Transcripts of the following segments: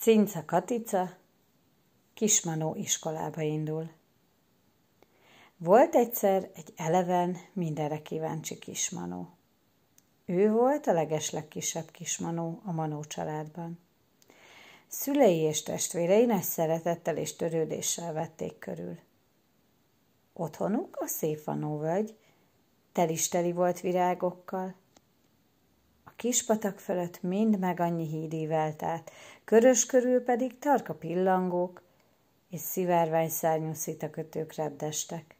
Cinca Katica kismanó iskolába indul. Volt egyszer egy eleven, mindenre kíváncsi kismanó. Ő volt a legeslegkisebb kismanó a Manó családban. Szülei és testvérei nagy szeretettel és törődéssel vették körül. Otthonuk a szép Manó völgy, tel teli volt virágokkal, kispatak fölött mind meg annyi híd ívelt körös körül pedig tarka pillangók és szivárvány szárnyú szitakötők repdestek.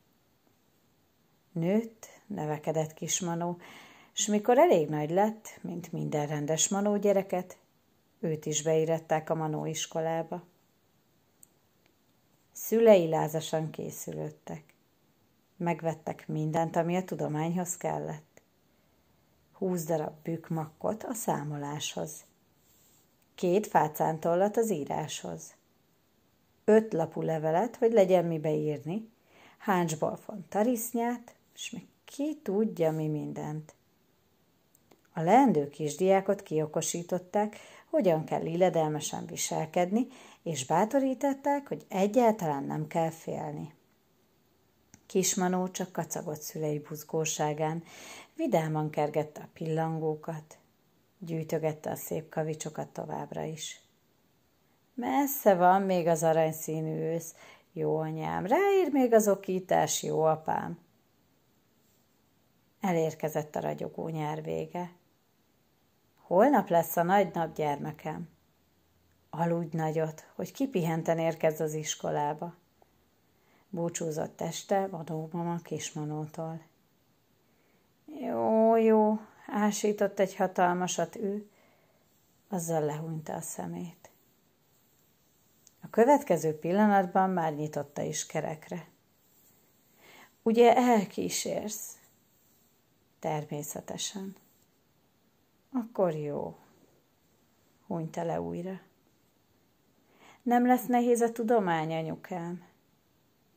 Nőtt, nevekedett kismanó, s mikor elég nagy lett, mint minden rendes manó gyereket, őt is beíratták a manó iskolába. Szülei lázasan készülöttek. Megvettek mindent, ami a tudományhoz kellett. 20 darab bükmakkot a számoláshoz, két fácántollat az íráshoz, öt lapú levelet, hogy legyen mibe írni, font tarisznyát, és még ki tudja mi mindent. A leendő kisdiákot kiokosították, hogyan kell illedelmesen viselkedni, és bátorították, hogy egyáltalán nem kell félni. Kismanó csak kacagott szülei buzgóságán, vidáman kergette a pillangókat, gyűjtögette a szép kavicsokat továbbra is. Messze van még az aranyszínű ősz, jó anyám, ráír még az okítás, jó apám. Elérkezett a ragyogó nyár vége. Holnap lesz a nagy nap, gyermekem. Aludj nagyot, hogy kipihenten érkez az iskolába búcsúzott teste vadóban a kismanótól. Jó, jó, ásított egy hatalmasat ő, azzal lehúnyta a szemét. A következő pillanatban már nyitotta is kerekre. Ugye elkísérsz? Természetesen. Akkor jó, hunyta le újra. Nem lesz nehéz a tudomány, anyukám?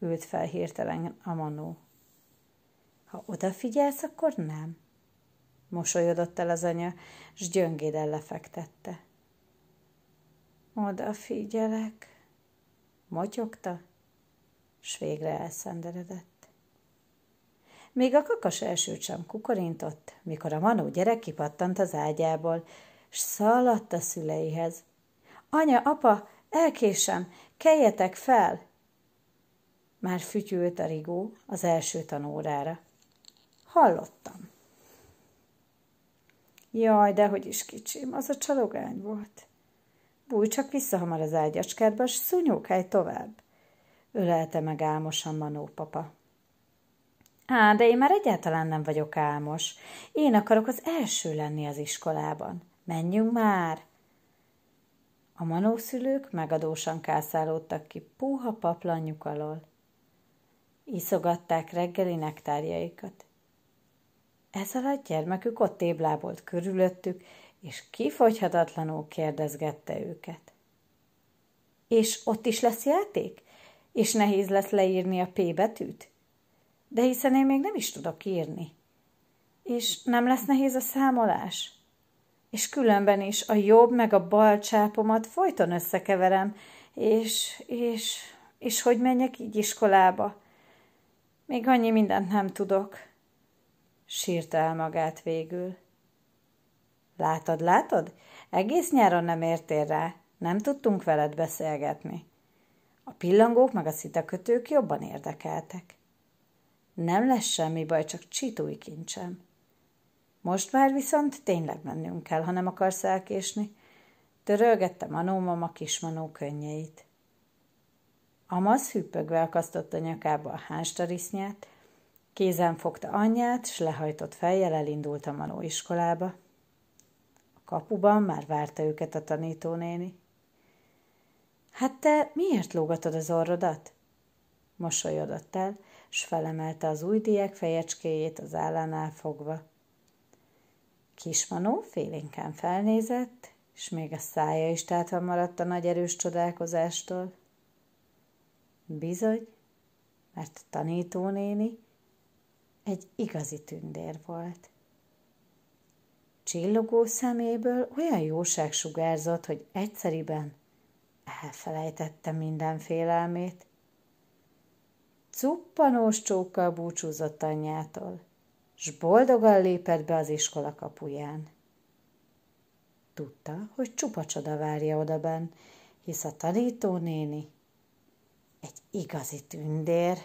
ült fel hirtelen a manó. Ha odafigyelsz, akkor nem. Mosolyodott el az anya, s gyöngéden lefektette. Odafigyelek, motyogta, s végre elszenderedett. Még a kakas elsőt sem kukorintott, mikor a manó gyerek kipattant az ágyából, s szaladt a szüleihez. Anya, apa, elkésem, keljetek fel! Már fütyült a rigó az első tanórára. Hallottam. Jaj, de hogy is kicsim, az a csalogány volt. Búj csak vissza hamar az ágyacskádba, s szúnyókáj tovább. Ölelte meg álmosan Manó papa. Á, de én már egyáltalán nem vagyok álmos. Én akarok az első lenni az iskolában. Menjünk már! A manószülők megadósan kászálódtak ki puha paplanyuk alól iszogatták reggeli nektárjaikat. Ez alatt gyermekük ott éblábolt körülöttük, és kifogyhatatlanul kérdezgette őket. És ott is lesz játék? És nehéz lesz leírni a P betűt? De hiszen én még nem is tudok írni. És nem lesz nehéz a számolás? És különben is a jobb meg a bal csápomat folyton összekeverem, és, és, és hogy menjek így iskolába? Még annyi mindent nem tudok, sírta el magát végül. Látod, látod? Egész nyáron nem értél rá, nem tudtunk veled beszélgetni. A pillangók meg a szitakötők jobban érdekeltek. Nem lesz semmi baj, csak csitúj kincsem. Most már viszont tényleg mennünk kell, ha nem akarsz elkésni. Törölgette Manó mama kismanó könnyeit. Amaz hüppögve akasztotta nyakába a hánstarisznyát, kézen fogta anyját, s lehajtott fejjel elindult a Manó iskolába. A kapuban már várta őket a tanítónéni. Hát te miért lógatod az orrodat? Mosolyodott el, s felemelte az diák fejecskéjét az állánál fogva. Kismanó félénken felnézett, és még a szája is tátva maradt a nagy erős csodálkozástól. Bizony, mert tanítónéni egy igazi tündér volt. Csillogó szeméből olyan jóság sugárzott, hogy egyszeriben elfelejtette minden félelmét. Cuppanós csókkal búcsúzott anyjától, s boldogan lépett be az iskola kapuján. Tudta, hogy csupa csoda várja odaben, hisz a tanító néni casi der.